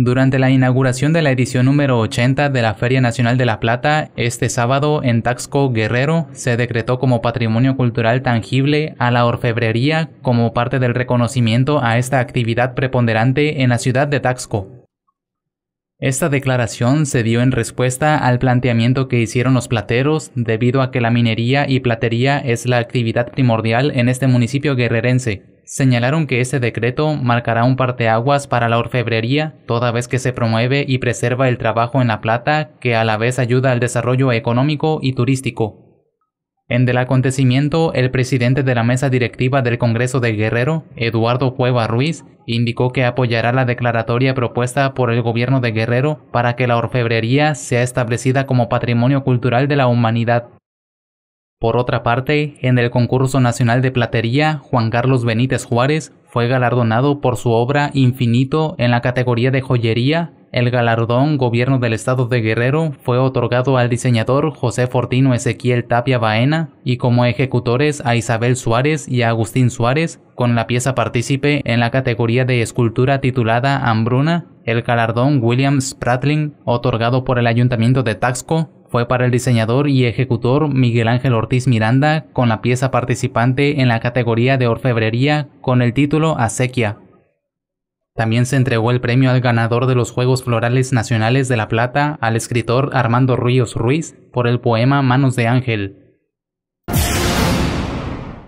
Durante la inauguración de la edición número 80 de la Feria Nacional de la Plata, este sábado en Taxco Guerrero se decretó como patrimonio cultural tangible a la orfebrería como parte del reconocimiento a esta actividad preponderante en la ciudad de Taxco. Esta declaración se dio en respuesta al planteamiento que hicieron los plateros debido a que la minería y platería es la actividad primordial en este municipio guerrerense señalaron que ese decreto marcará un parteaguas para la orfebrería toda vez que se promueve y preserva el trabajo en La Plata que a la vez ayuda al desarrollo económico y turístico. En del acontecimiento, el presidente de la mesa directiva del Congreso de Guerrero, Eduardo Cueva Ruiz, indicó que apoyará la declaratoria propuesta por el gobierno de Guerrero para que la orfebrería sea establecida como patrimonio cultural de la humanidad. Por otra parte, en el concurso nacional de platería, Juan Carlos Benítez Juárez fue galardonado por su obra Infinito en la categoría de joyería. El galardón Gobierno del Estado de Guerrero fue otorgado al diseñador José Fortino Ezequiel Tapia Baena y como ejecutores a Isabel Suárez y a Agustín Suárez, con la pieza partícipe en la categoría de escultura titulada Hambruna. El galardón William Spratling, otorgado por el Ayuntamiento de Taxco, fue para el diseñador y ejecutor Miguel Ángel Ortiz Miranda con la pieza participante en la categoría de orfebrería con el título Acequia. También se entregó el premio al ganador de los Juegos Florales Nacionales de La Plata, al escritor Armando Ríos Ruiz, por el poema Manos de Ángel,